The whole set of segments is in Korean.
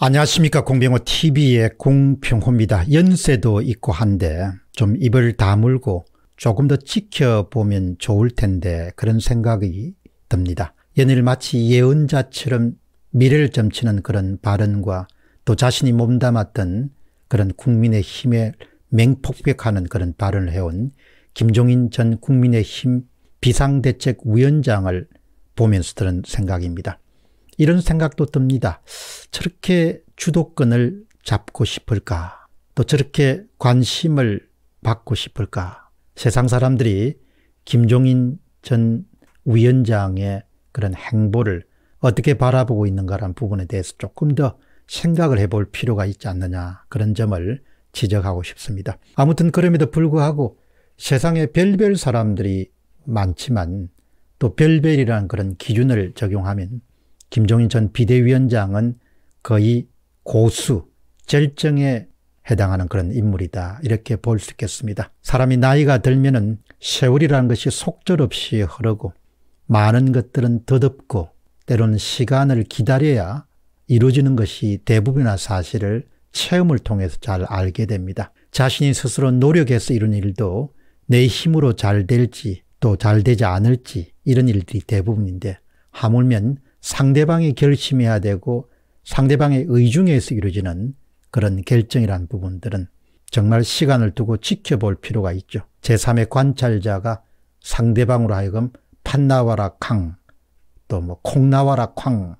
안녕하십니까 공병호 TV의 공평호입니다. 연세도 있고 한데 좀 입을 다물고 조금 더 지켜보면 좋을 텐데 그런 생각이 듭니다. 연일 마치 예언자처럼 미래를 점치는 그런 발언과 또 자신이 몸담았던 그런 국민의 힘에 맹폭백하는 그런 발언을 해온 김종인 전 국민의힘 비상대책위원장을 보면서 들은 생각입니다. 이런 생각도 듭니다. 저렇게 주도권을 잡고 싶을까? 또 저렇게 관심을 받고 싶을까? 세상 사람들이 김종인 전 위원장의 그런 행보를 어떻게 바라보고 있는가라는 부분에 대해서 조금 더 생각을 해볼 필요가 있지 않느냐 그런 점을 지적하고 싶습니다. 아무튼 그럼에도 불구하고 세상에 별별 사람들이 많지만 또 별별이라는 그런 기준을 적용하면 김종인 전 비대위원장은 거의 고수, 절정에 해당하는 그런 인물이다. 이렇게 볼 수 있겠습니다. 사람이 나이가 들면은 세월이라는 것이 속절없이 흐르고 많은 것들은 더없고 때로는 시간을 기다려야 이루어지는 것이 대부분이나 사실을 체험을 통해서 잘 알게 됩니다. 자신이 스스로 노력해서 이런 일도 내 힘으로 잘 될지 또 잘 되지 않을지 이런 일들이 대부분인데 하물면 상대방이 결심해야 되고 상대방의 의중에서 이루어지는 그런 결정이란 부분들은 정말 시간을 두고 지켜볼 필요가 있죠. 제3의 관찰자가 상대방으로 하여금 판나와라 캉, 또뭐 콩나와라 쾅,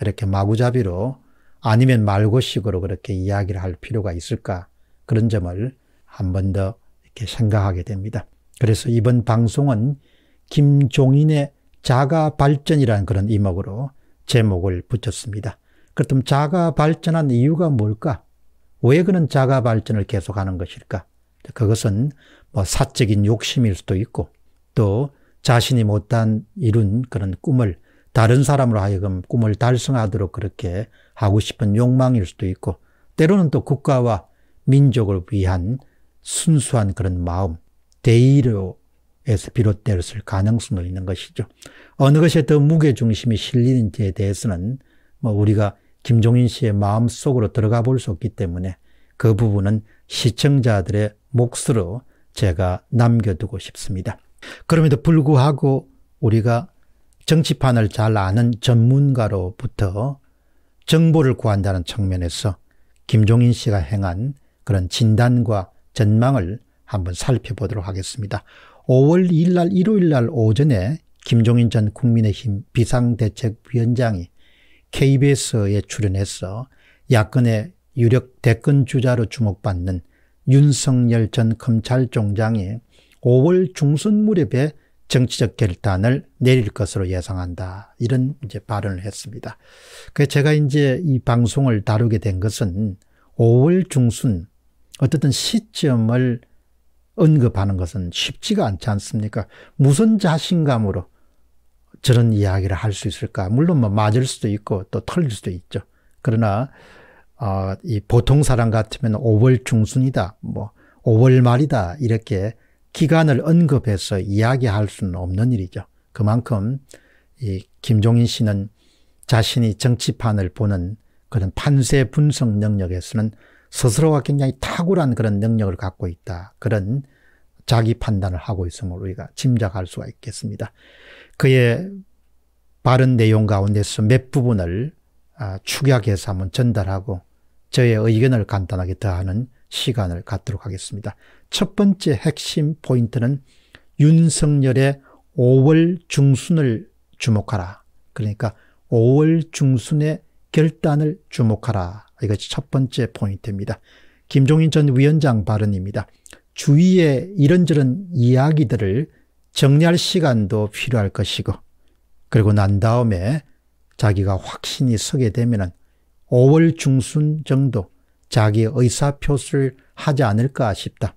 이렇게 마구잡이로 아니면 말고식으로 그렇게 이야기를 할 필요가 있을까 그런 점을 한 번 더 이렇게 생각하게 됩니다. 그래서 이번 방송은 김종인의 자가 발전이라는 그런 이목으로 제목을 붙였습니다. 그렇다면 자가 발전한 이유가 뭘까? 왜 그는 자가 발전을 계속하는 것일까? 그것은 뭐 사적인 욕심일 수도 있고 또 자신이 못한 이룬 그런 꿈을 다른 사람으로 하여금 꿈을 달성하도록 그렇게 하고 싶은 욕망일 수도 있고 때로는 또 국가와 민족을 위한 순수한 그런 마음, 대의로 에서 비롯되었을 가능성도 있는 것이죠. 어느 것에 더 무게중심이 실리는지에 대해서는 뭐 우리가 김종인 씨의 마음 속으로 들어가 볼 수 없기 때문에 그 부분은 시청자들의 몫으로 제가 남겨두고 싶습니다. 그럼에도 불구하고 우리가 정치판을 잘 아는 전문가로부터 정보를 구한다는 측면에서 김종인 씨가 행한 그런 진단과 전망을 한번 살펴보도록 하겠습니다. 5월 2일 날 일요일 날 오전에 김종인 전 국민의힘 비상대책위원장이 KBS에 출연해서 야권의 유력 대권 주자로 주목받는 윤석열 전 검찰총장이 5월 중순 무렵에 정치적 결단을 내릴 것으로 예상한다. 이런 이제 발언을 했습니다. 그 제가 이제 이 방송을 다루게 된 것은 5월 중순 어쨌든 시점을 언급하는 것은 쉽지가 않지 않습니까? 무슨 자신감으로 저런 이야기를 할 수 있을까? 물론 뭐 맞을 수도 있고 또 털릴 수도 있죠. 그러나 어, 이 보통 사람 같으면 5월 중순이다, 뭐 5월 말이다 이렇게 기간을 언급해서 이야기할 수는 없는 일이죠. 그만큼 이 김종인 씨는 자신이 정치판을 보는 그런 판세 분석 능력에서는 스스로가 굉장히 탁월한 그런 능력을 갖고 있다. 그런 자기 판단을 하고 있음을 우리가 짐작할 수가 있겠습니다. 그의 바른 내용 가운데서 몇 부분을 아, 축약해서 한번 전달하고 저의 의견을 간단하게 더하는 시간을 갖도록 하겠습니다. 첫 번째 핵심 포인트는 윤석열의 5월 중순을 주목하라. 그러니까 5월 중순의 결단을 주목하라. 이것이 첫 번째 포인트입니다. 김종인 전 위원장 발언입니다. 주위의 이런저런 이야기들을 정리할 시간도 필요할 것이고 그리고 난 다음에 자기가 확신이 서게 되면 5월 중순 정도 자기 의사표수를 하지 않을까 싶다.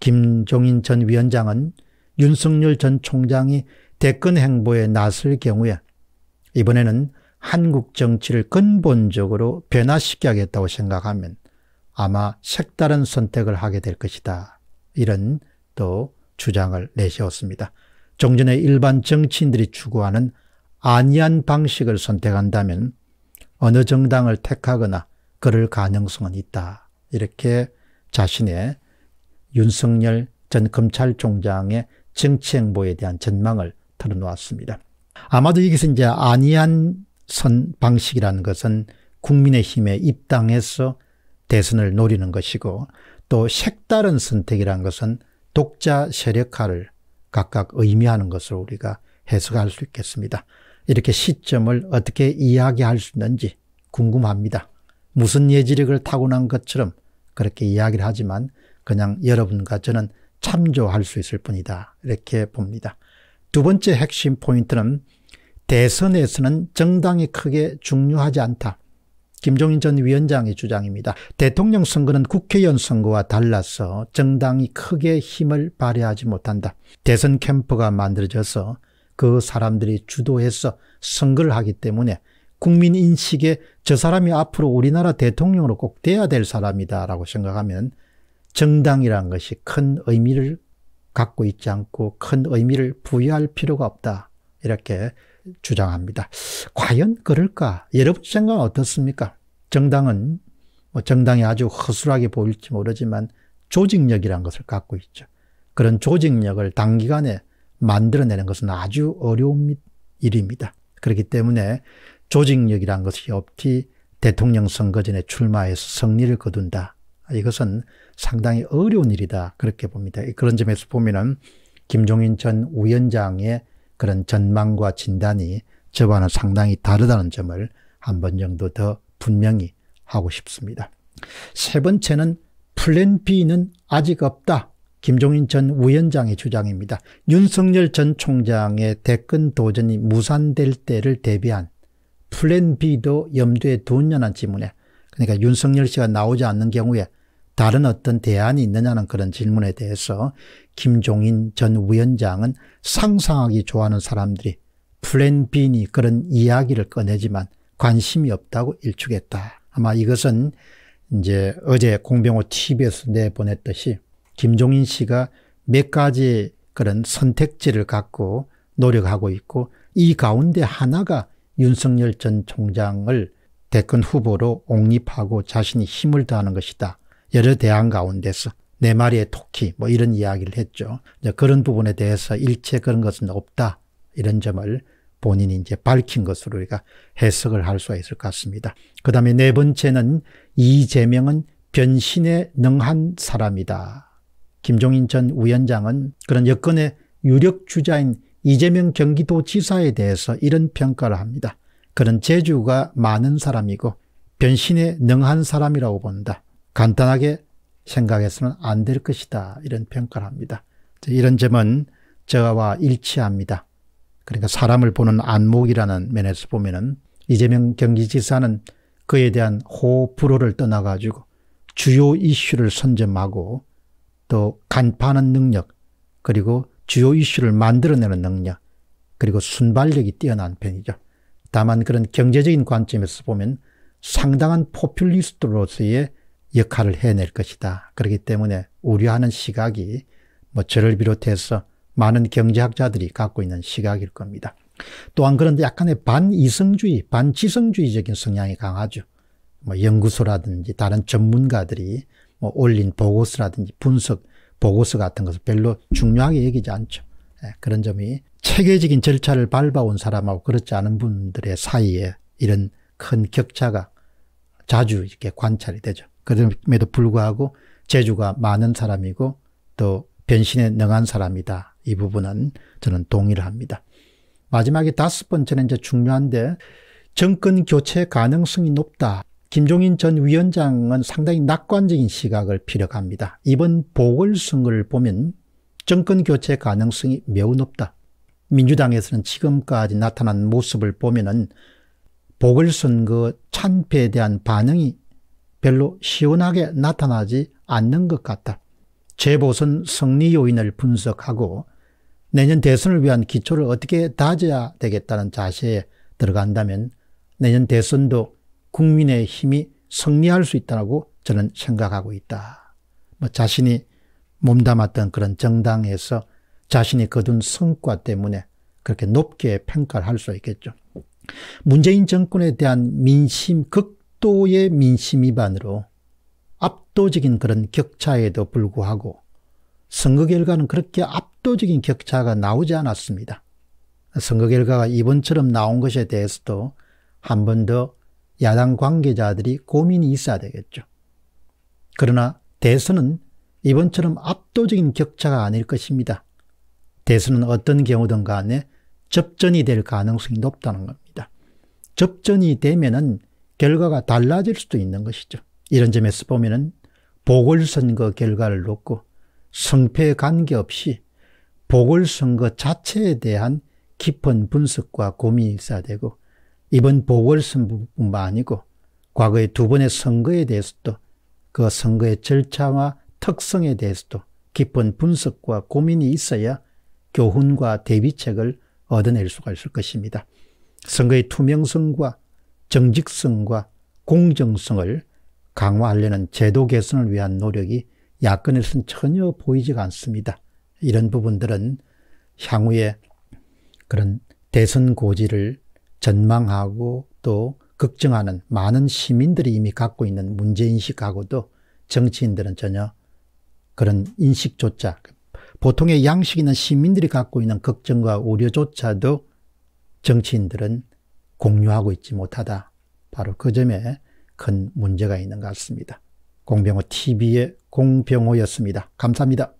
김종인 전 위원장은 윤석열 전 총장이 대권 행보에 나설 경우에 이번에는 한국 정치를 근본적으로 변화시켜야겠다고 생각하면 아마 색다른 선택을 하게 될 것이다. 이런 또 주장을 내세웠습니다. 종전의 일반 정치인들이 추구하는 안이한 방식을 선택한다면 어느 정당을 택하거나 그럴 가능성은 있다. 이렇게 자신의 윤석열 전 검찰총장의 정치 행보에 대한 전망을 털어놓았습니다. 아마도 여기서 이제 안이한 선 방식이라는 것은 국민의힘에 입당해서 대선을 노리는 것이고 또 색다른 선택이라는 것은 독자 세력화를 각각 의미하는 것을 우리가 해석할 수 있겠습니다. 이렇게 시점을 어떻게 이야기할 수 있는지 궁금합니다. 무슨 예지력을 타고난 것처럼 그렇게 이야기를 하지만 그냥 여러분과 저는 참조할 수 있을 뿐이다. 이렇게 봅니다. 두 번째 핵심 포인트는 대선에서는 정당이 크게 중요하지 않다. 김종인 전 위원장의 주장입니다. 대통령 선거는 국회의원 선거와 달라서 정당이 크게 힘을 발휘하지 못한다. 대선 캠프가 만들어져서 그 사람들이 주도해서 선거를 하기 때문에 국민 인식에 저 사람이 앞으로 우리나라 대통령으로 꼭 돼야 될 사람이다라고 생각하면 정당이란 것이 큰 의미를 갖고 있지 않고 큰 의미를 부여할 필요가 없다. 이렇게 주장합니다. 과연 그럴까? 여러분 생각은 어떻습니까? 정당은 뭐 정당이 아주 허술하게 보일지 모르지만 조직력이란 것을 갖고 있죠. 그런 조직력을 단기간에 만들어내는 것은 아주 어려운 일입니다. 그렇기 때문에 조직력이란 것이 없지 대통령 선거전에 출마해서 승리를 거둔다. 이것은 상당히 어려운 일이다. 그렇게 봅니다. 그런 점에서 보면은 김종인 전 위원장의 그런 전망과 진단이 저와는 상당히 다르다는 점을 한 번 정도 더 분명히 하고 싶습니다. 세 번째는 플랜 B는 아직 없다. 김종인 전 위원장의 주장입니다. 윤석열 전 총장의 대권 도전이 무산될 때를 대비한 플랜 B도 염두에 둔냐는 지문에 그러니까 윤석열 씨가 나오지 않는 경우에 다른 어떤 대안이 있느냐는 그런 질문에 대해서 김종인 전 위원장은 상상하기 좋아하는 사람들이 플랜 B니 그런 이야기를 꺼내지만 관심이 없다고 일축했다. 아마 이것은 이제 어제 공병호 TV에서 내보냈듯이 김종인 씨가 몇 가지 그런 선택지를 갖고 노력하고 있고 이 가운데 하나가 윤석열 전 총장을 대권 후보로 옹립하고 자신이 힘을 다하는 것이다. 여러 대안 가운데서 내 말에 토끼 뭐 이런 이야기를 했죠. 그런 부분에 대해서 일체 그런 것은 없다. 이런 점을 본인이 이제 밝힌 것으로 우리가 해석을 할 수가 있을 것 같습니다. 그 다음에 네 번째는 이재명은 변신에 능한 사람이다. 김종인 전 위원장은 그런 여건의 유력 주자인 이재명 경기도지사에 대해서 이런 평가를 합니다. 그런 재주가 많은 사람이고 변신에 능한 사람이라고 본다. 간단하게 생각해서는 안 될 것이다. 이런 평가를 합니다. 이런 점은 저와 일치합니다. 그러니까 사람을 보는 안목이라는 면에서 보면은 이재명 경기지사는 그에 대한 호불호를 떠나가지고 주요 이슈를 선점하고 또 간파하는 능력 그리고 주요 이슈를 만들어내는 능력 그리고 순발력이 뛰어난 편이죠. 다만 그런 경제적인 관점에서 보면 상당한 포퓰리스트로서의 역할을 해낼 것이다. 그렇기 때문에 우려하는 시각이 뭐 저를 비롯해서 많은 경제학자들이 갖고 있는 시각일 겁니다. 또한 그런데 약간의 반이성주의, 반지성주의적인 성향이 강하죠. 뭐 연구소라든지 다른 전문가들이 뭐 올린 보고서라든지 분석 보고서 같은 것을 별로 중요하게 여기지 않죠. 예, 그런 점이 체계적인 절차를 밟아온 사람하고 그렇지 않은 분들의 사이에 이런 큰 격차가 자주 이렇게 관찰이 되죠. 그럼에도 불구하고 재주가 많은 사람이고 또 변신에 능한 사람이다. 이 부분은 저는 동의를 합니다. 마지막에 다섯 번째는 이제 중요한데 정권 교체 가능성이 높다. 김종인 전 위원장은 상당히 낙관적인 시각을 피력합니다. 이번 보궐선거를 보면 정권 교체 가능성이 매우 높다. 민주당에서는 지금까지 나타난 모습을 보면은 보궐선거 참패에 대한 반응이 별로 시원하게 나타나지 않는 것 같다. 재보선 승리 요인을 분석하고 내년 대선을 위한 기초를 어떻게 다져야 되겠다는 자세에 들어간다면 내년 대선도 국민의 힘이 승리할 수 있다고 저는 생각하고 있다. 뭐 자신이 몸담았던 그런 정당에서 자신이 거둔 성과 때문에 그렇게 높게 평가를 할 수 있겠죠. 문재인 정권에 대한 민심 극 극도의 민심 위반으로 압도적인 그런 격차에도 불구하고 선거 결과는 그렇게 압도적인 격차가 나오지 않았습니다. 선거 결과가 이번처럼 나온 것에 대해서도 한 번 더 야당 관계자들이 고민이 있어야 되겠죠. 그러나 대선은 이번처럼 압도적인 격차가 아닐 것입니다. 대선은 어떤 경우든 간에 접전이 될 가능성이 높다는 겁니다. 접전이 되면은 결과가 달라질 수도 있는 것이죠. 이런 점에서 보면 보궐선거 결과를 놓고 성패 관계없이 보궐선거 자체에 대한 깊은 분석과 고민이 있어되고 이번 보궐선거뿐만 아니고 과거의 두 번의 선거에 대해서도 그 선거의 절차와 특성에 대해서도 깊은 분석과 고민이 있어야 교훈과 대비책을 얻어낼 수가 있을 것입니다. 선거의 투명성과 정직성과 공정성을 강화하려는 제도 개선을 위한 노력이 야권에서는 전혀 보이지가 않습니다. 이런 부분들은 향후에 그런 대선 고지를 전망하고 또 걱정하는 많은 시민들이 이미 갖고 있는 문제인식하고도 정치인들은 전혀 그런 인식조차 보통의 양식 있는 시민들이 갖고 있는 걱정과 우려조차도 정치인들은 공유하고 있지 못하다. 바로 그 점에 큰 문제가 있는 것 같습니다. 공병호 TV의 공병호였습니다. 감사합니다.